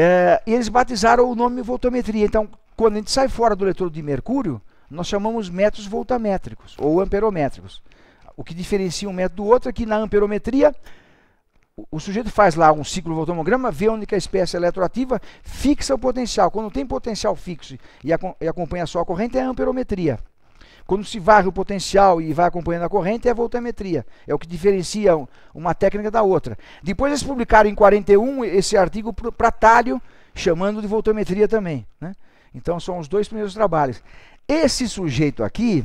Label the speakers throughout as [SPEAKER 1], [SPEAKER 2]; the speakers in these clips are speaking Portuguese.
[SPEAKER 1] É, e eles batizaram o nome voltometria. Então, quando a gente sai fora do eletrodo de mercúrio, nós chamamos métodos voltamétricos ou amperométricos. O que diferencia um método do outro é que na amperometria, o, o sujeito faz lá um ciclo voltomograma, vê onde que a espécie é eletroativa, fixa o potencial. Quando tem potencial fixo e, e acompanha só a corrente, é a amperometria. Quando se varre o potencial e vai acompanhando a corrente, é a voltametria. É o que diferencia uma técnica da outra. Depois eles publicaram em 41 esse artigo para Talho, chamando de voltametria também. Né? Então são os dois primeiros trabalhos. Esse sujeito aqui,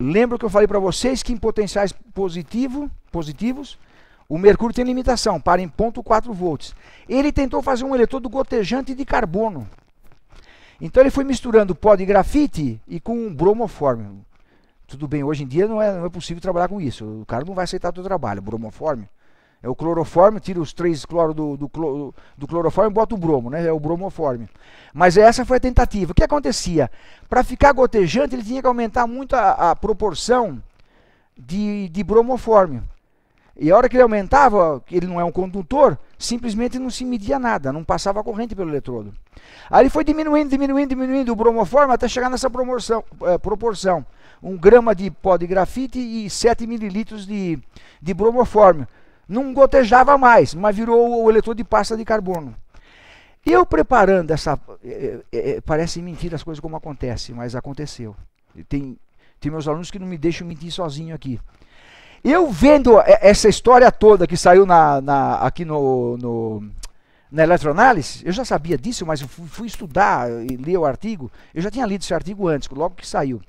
[SPEAKER 1] lembra que eu falei para vocês que em potenciais positivo, positivos, o mercúrio tem limitação, para em 0,4 volts. Ele tentou fazer um eletrodo gotejante de carbono. Então ele foi misturando pó de grafite e com bromoforme. Tudo bem, hoje em dia não é, não é possível trabalhar com isso. O cara não vai aceitar teu trabalho, bromoforme. É o cloroforme, tira os três cloro do, do, do cloroforme e bota o bromo, né? É o bromoforme. Mas essa foi a tentativa. O que acontecia? Para ficar gotejante, ele tinha que aumentar muito a, a proporção de, de bromoforme. E a hora que ele aumentava, ele não é um condutor, simplesmente não se media nada, não passava corrente pelo eletrodo. Aí ele foi diminuindo, diminuindo, diminuindo o bromoforme até chegar nessa promoção, é, proporção. Um grama de pó de grafite e 7 mililitros de, de bromoforme. Não gotejava mais, mas virou o eletrodo de pasta de carbono. Eu preparando essa. É, é, parece mentira as coisas como acontece, mas aconteceu. Tem, tem meus alunos que não me deixam mentir sozinho aqui. Eu vendo essa história toda que saiu na, na aqui no, no, na eletroanálise, eu já sabia disso, mas fui, fui estudar e ler o artigo. Eu já tinha lido esse artigo antes, logo que saiu.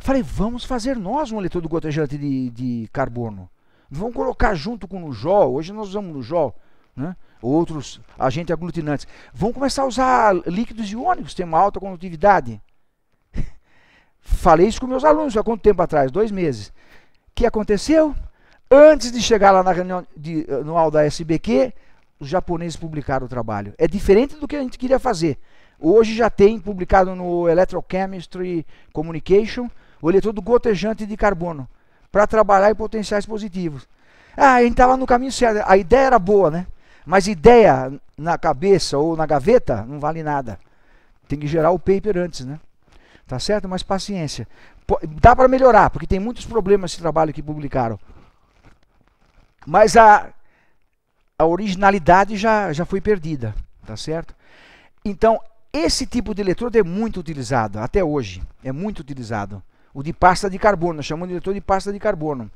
[SPEAKER 1] Falei, vamos fazer nós um leitor do gotejante de, de carbono. Vamos colocar junto com o Jol. Hoje nós usamos o Jol, né? outros agentes aglutinantes. vamos começar a usar líquidos iônicos, tem uma alta condutividade. Falei isso com meus alunos há quanto tempo atrás? Dois meses que aconteceu? Antes de chegar lá na reunião de, eh, no da SBQ, os japoneses publicaram o trabalho. É diferente do que a gente queria fazer. Hoje já tem publicado no Electrochemistry Communication o eletrodo gotejante de carbono para trabalhar em potenciais positivos. Ah, a gente estava tá no caminho certo. A ideia era boa, né? Mas ideia na cabeça ou na gaveta não vale nada. Tem que gerar o paper antes, né? Tá certo? Mas paciência. Dá para melhorar, porque tem muitos problemas esse trabalho que publicaram. Mas a, a originalidade já, já foi perdida, tá certo? Então, esse tipo de eletrodo é muito utilizado, até hoje, é muito utilizado. O de pasta de carbono, chamando de eletrodo de pasta de carbono.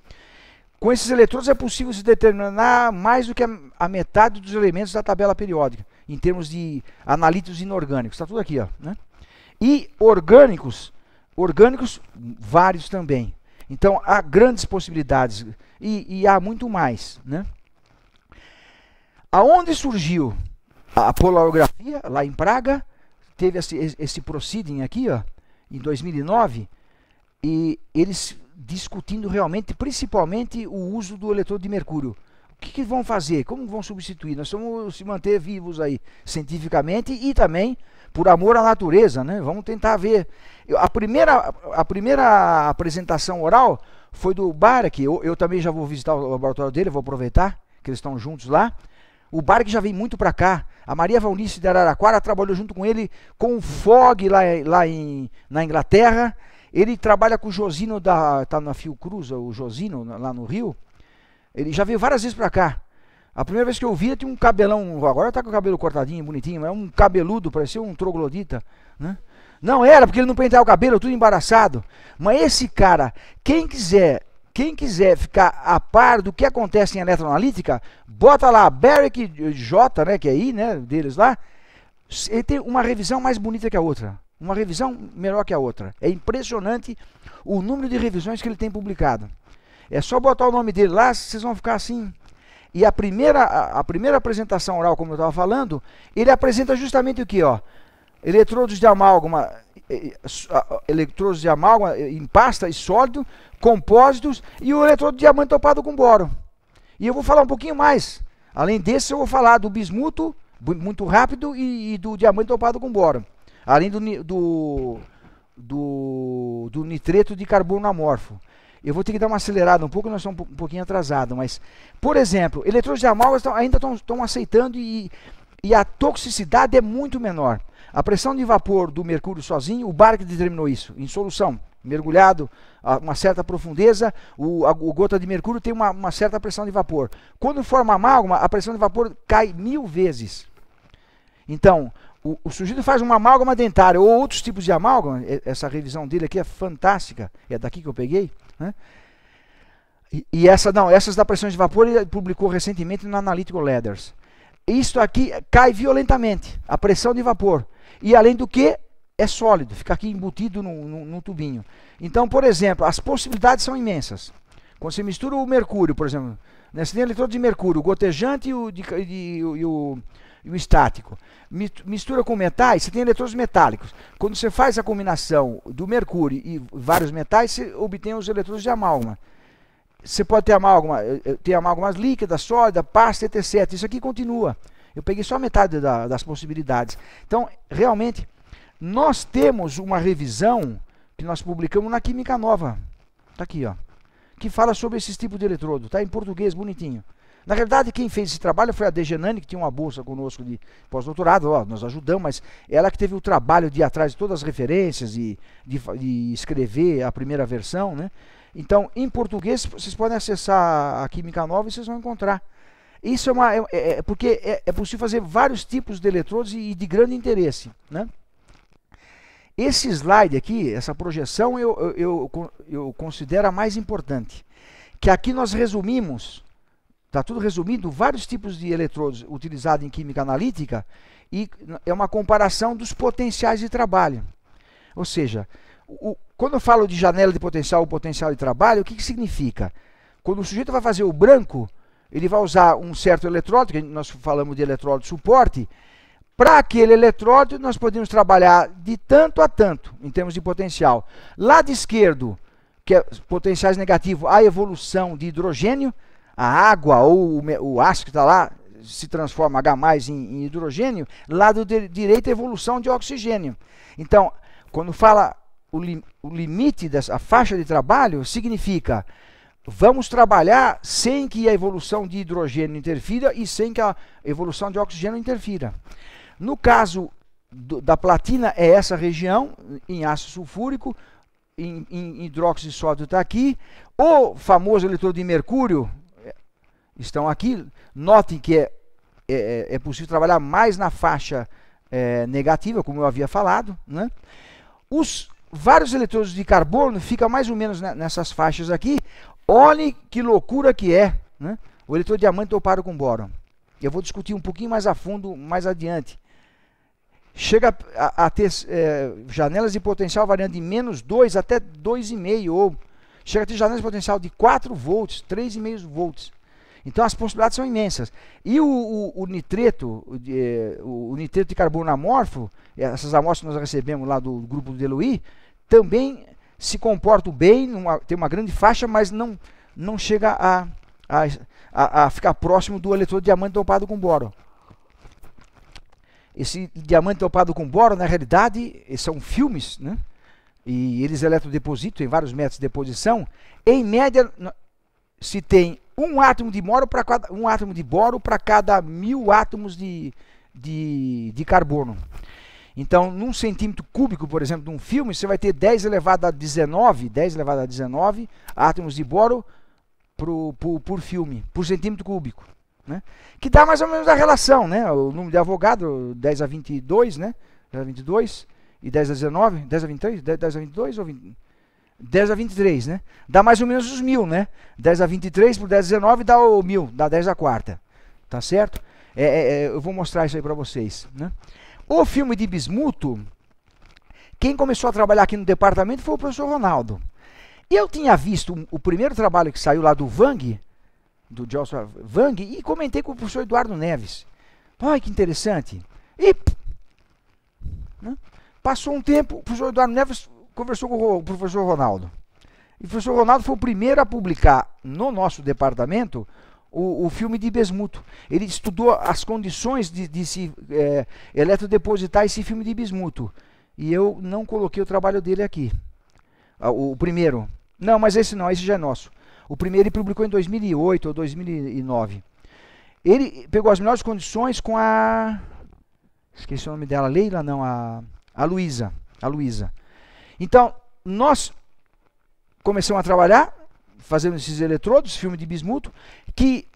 [SPEAKER 1] Com esses eletrodos é possível se determinar mais do que a, a metade dos elementos da tabela periódica, em termos de analíticos inorgânicos. Está tudo aqui, ó, né? E orgânicos, orgânicos vários também. Então há grandes possibilidades e, e há muito mais. Né? Aonde surgiu a polarografia, lá em Praga, teve esse, esse proceeding aqui, ó, em 2009, e eles discutindo realmente, principalmente, o uso do eletrodo de mercúrio. O que, que vão fazer? Como vão substituir? Nós vamos se manter vivos aí, cientificamente e também por amor à natureza, né? Vamos tentar ver. Eu, a, primeira, a primeira apresentação oral foi do Barak. Eu, eu também já vou visitar o laboratório dele, vou aproveitar que eles estão juntos lá. O Barak já vem muito para cá. A Maria Valnice de Araraquara trabalhou junto com ele com o Fogg lá, lá em, na Inglaterra. Ele trabalha com o Josino da tá na Fiocruz, o Josino lá no Rio. Ele já veio várias vezes para cá. A primeira vez que eu vi, tinha um cabelão. Agora tá com o cabelo cortadinho, bonitinho, mas é um cabeludo, parecia um troglodita, né? Não era, porque ele não penteava o cabelo, tudo embaraçado. Mas esse cara, quem quiser, quem quiser ficar a par do que acontece em eletroanalítica, bota lá Barrick J, né, que é I, né, deles lá. Ele tem uma revisão mais bonita que a outra. Uma revisão melhor que a outra. É impressionante o número de revisões que ele tem publicado. É só botar o nome dele lá, vocês vão ficar assim e a primeira, a, primeira apresentação oral, como eu estava falando, ele apresenta justamente o que? Ó? Eletrodos de amálgama, eletrodos de amálgama em pasta e sólido, compósitos e o eletrodo de diamante topado com boro. E eu vou falar um pouquinho mais. Além desse, eu vou falar do bismuto, muito rápido, e, e do diamante topado com boro. Além do, do do, do, nitreto de carbono amorfo. Eu vou ter que dar uma acelerada um pouco, nós estamos um pouquinho atrasados, mas, por exemplo, eletrodos de amálgama tão, ainda estão aceitando e, e a toxicidade é muito menor. A pressão de vapor do mercúrio sozinho, o barco determinou isso, em solução, mergulhado a uma certa profundeza, o, a, o gota de mercúrio tem uma, uma, certa pressão de vapor. Quando forma amálgama, a pressão de vapor cai mil vezes. Então, o, o sujeito faz uma amálgama dentária ou outros tipos de amálgama, essa revisão dele aqui é fantástica, é daqui que eu peguei, né? E, e essa, não, essas da pressão de vapor ele publicou recentemente no Analytical Letters. Isto aqui cai violentamente, a pressão de vapor. E além do que, é sólido, fica aqui embutido no, no, no tubinho. Então, por exemplo, as possibilidades são imensas. Quando você mistura o mercúrio, por exemplo, né, você tem eletrodo de mercúrio, o gotejante e o, de, de, e o, e o estático. Mistura com metais, você tem eletrodos metálicos. Quando você faz a combinação do mercúrio e vários metais, você obtém os eletrodos de amálgama. Você pode ter amálgama, eh, eh, ter amálgamas líquidas, sólida, pasta, etc. Isso aqui continua. Eu peguei só metade da, das possibilidades. Então, realmente, nós temos uma revisão que nós publicamos na Química Nova. Está aqui, ó. Que fala sobre esses tipos de eletrodo. Está em português, bonitinho. Na realidade, quem fez esse trabalho foi a Dejanani, que tinha uma bolsa conosco de pós-doutorado, nós ajudamos, mas ela que teve o trabalho de ir atrás de todas as referências e de, de escrever a primeira versão, né? Então, em português, vocês podem acessar a Química Nova e vocês vão encontrar. Isso é uma. É, é, é porque é, é, possível fazer vários tipos de eletrodos e, e, de grande interesse. Né? Esse slide aqui, essa projeção, eu, eu, eu, eu considero a mais importante. Que aqui nós resumimos Está tudo resumido, vários tipos de eletrodos utilizados em química analítica e é uma comparação dos potenciais de trabalho. Ou seja, o, quando eu falo de janela de potencial ou potencial de trabalho, o que, que significa? Quando o sujeito vai fazer o branco, ele vai usar um certo eletrodo, que nós falamos de eletrodo suporte, para aquele eletrodo nós podemos trabalhar de tanto a tanto, em termos de potencial. Lado esquerdo, que é potenciais negativos, a evolução de hidrogênio, a água ou o, o ácido que está lá se transforma H em, em hidrogênio, lado de, direito é evolução de oxigênio. Então, quando fala o, li, o limite dessa faixa de trabalho, significa vamos trabalhar sem que a evolução de hidrogênio interfira e sem que a evolução de oxigênio interfira. No caso do, da platina, é essa região em ácido sulfúrico, em, em hidróxido de sódio está aqui. O famoso eletrodo de mercúrio, estão aqui. Notem que é, é, é, é possível trabalhar mais na faixa é, negativa, como eu havia falado. Né? Os vários eletrodos de carbono ficam mais ou menos nessas faixas aqui. Olhem que loucura que é né? o eletrodo de diamante dopado com boro Eu vou discutir um pouquinho mais a fundo mais adiante. Chega a, a ter é, janelas de potencial variando de menos 2 até 2,5 ou chega a ter janelas de potencial de 4 volts, 3,5 volts. Então as possibilidades são imensas. E o, o, o nitreto, eh, o, de, o, nitreto de carbono amorfo, eh, essas amostras que nós recebemos lá do grupo do Deluí, também se comportam bem, tem uma grande faixa, mas não, não chega a, a, a, a ficar próximo do eletrodo diamante dopado com boro. Esse diamante dopado com boro, na realidade, eh, são filmes, né? e eles eletrodepositam em vários metros de deposição, em média se tem um átomo de boro para cada um átomo de boro para cada mil átomos de, de, de carbono. Então, num centímetro cúbico, por exemplo, de um filme, você vai ter 10 elevado a 19, 10 elevado a 19 átomos de boro pro, pro, por filme, por centímetro cúbico. Né? Que dá mais ou menos a relação, né? O número de avogado, 10 a 22, né? 10 a 22 e 10 a 19, 10 a 23, 10 a 22 ou 20... 10 a 23, né? Dá mais ou menos os mil, né? 10 a 23 por 10 a 19 dá o mil, dá 10 a quarta. Tá certo? É, é, é, eu vou mostrar isso aí para vocês, né? O filme de bismuto, quem começou a trabalhar aqui no departamento foi o professor Ronaldo. Eu tinha visto o primeiro trabalho que saiu lá do Vang, do Joshua Vang, e comentei com o professor Eduardo Neves. Ai, que interessante. E né? passou um tempo, o professor Eduardo Neves conversou com o professor Ronaldo. E o professor Ronaldo foi o primeiro a publicar no nosso departamento o, o filme de bismuto. Ele estudou as condições de, de se é, eletrodepositar esse filme de bismuto. E eu não coloquei o trabalho dele aqui. Ah, o, o primeiro. Não, mas esse não, esse já é nosso. O primeiro ele publicou em 2008 ou 2009. Ele pegou as melhores condições com a. Esqueci o nome dela, Leila? Não, a, a Luísa. A Luísa. Então, nós começamos a trabalhar, fazendo esses eletrodos, filme de bismuto, que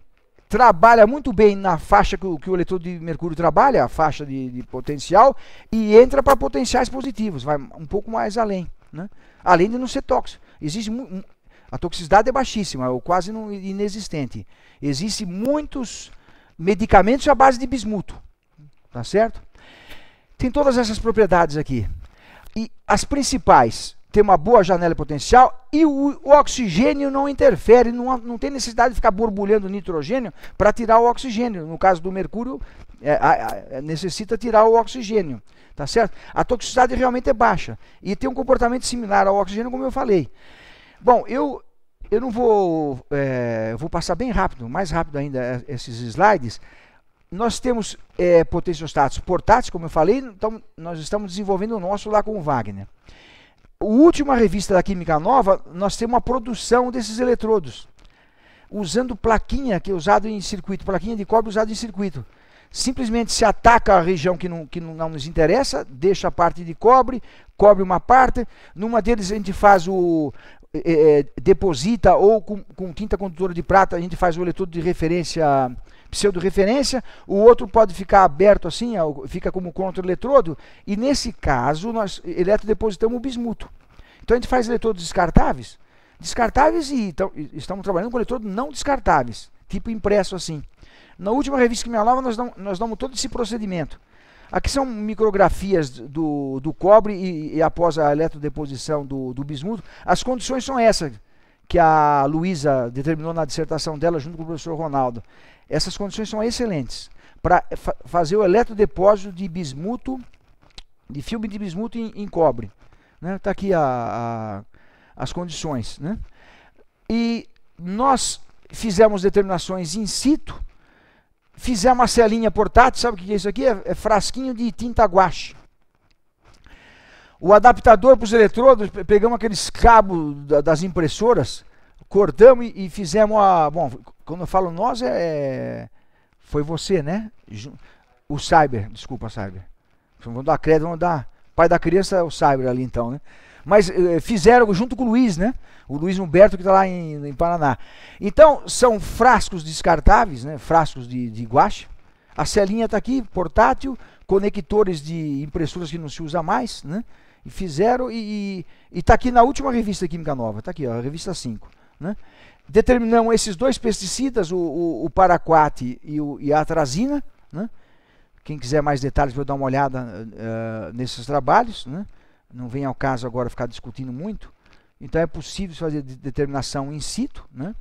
[SPEAKER 1] trabalha muito bem na faixa que o, que o eletrodo de mercúrio trabalha, a faixa de, de potencial, e entra para potenciais positivos, vai um pouco mais além. Né? Além de não ser tóxico. Existe a toxicidade é baixíssima, ou é quase não, inexistente. Existem muitos medicamentos à base de bismuto. Tá certo? Tem todas essas propriedades aqui e as principais têm uma boa janela potencial e o, o oxigênio não interfere, não, não tem necessidade de ficar borbulhando nitrogênio para tirar o oxigênio. No caso do mercúrio, é, é, necessita tirar o oxigênio, tá certo? A toxicidade realmente é baixa e tem um comportamento similar ao oxigênio, como eu falei. Bom, eu, eu não vou, é, vou passar bem rápido, mais rápido ainda é, esses slides, nós temos é, potenciostatos portáteis, como eu falei, então nós estamos desenvolvendo o nosso lá com o Wagner. O última revista da Química Nova, nós temos uma produção desses eletrodos, usando plaquinha que é usado em circuito, plaquinha de cobre usado em circuito. Simplesmente se ataca a região que não, que não nos interessa, deixa a parte de cobre, cobre uma parte, numa deles a gente faz o, é, é deposita ou com, com, tinta condutora de prata a gente faz o eletrodo de referência pseudo referência, o outro pode ficar aberto assim, fica como contra-eletrodo, e nesse caso nós eletrodepositamos o bismuto. Então a gente faz eletrodos descartáveis, descartáveis e então, estamos trabalhando com eletrodos não descartáveis, tipo impresso assim. Na última revista que me alava, nós, damos, nós damos todo esse procedimento. Aqui são micrografias do, do cobre e, e após a eletrodeposição do, do bismuto. As condições são essas que a Luísa determinou na dissertação dela junto com o professor Ronaldo. Essas condições são excelentes para fa fazer o eletrodepósito de bismuto, de filme de bismuto em, em cobre. Está né? Tá aqui a, a, as condições. Né? E nós fizemos determinações in situ, fizemos uma celinha portátil, sabe o que é isso aqui? É, é frasquinho de tinta guache. O adaptador para os eletrodos, pegamos aqueles cabos das impressoras, cortamos e, fizemos a. Bom, quando eu falo nós, é, é foi você, né? O Cyber, desculpa, Cyber. Vamos dar crédito, vamos dar. Pai da criança é o Cyber ali então, né? Mas eh, eh, fizeram junto com o Luiz, né? O Luiz Humberto que está lá em, em, Paraná. Então, são frascos descartáveis, né? Frascos de, de guache. A celinha está aqui, portátil, conectores de impressoras que não se usa mais, né? E fizeram e está aqui na última revista Química Nova, está aqui, ó, a revista 5. Né? Determinam esses dois pesticidas, o, o, o paraquat e, e a atrazina. Né? Quem quiser mais detalhes, vou dar uma olhada uh, nesses trabalhos. Né? Não vem ao caso agora ficar discutindo muito. Então é possível fazer determinação in situ. Né?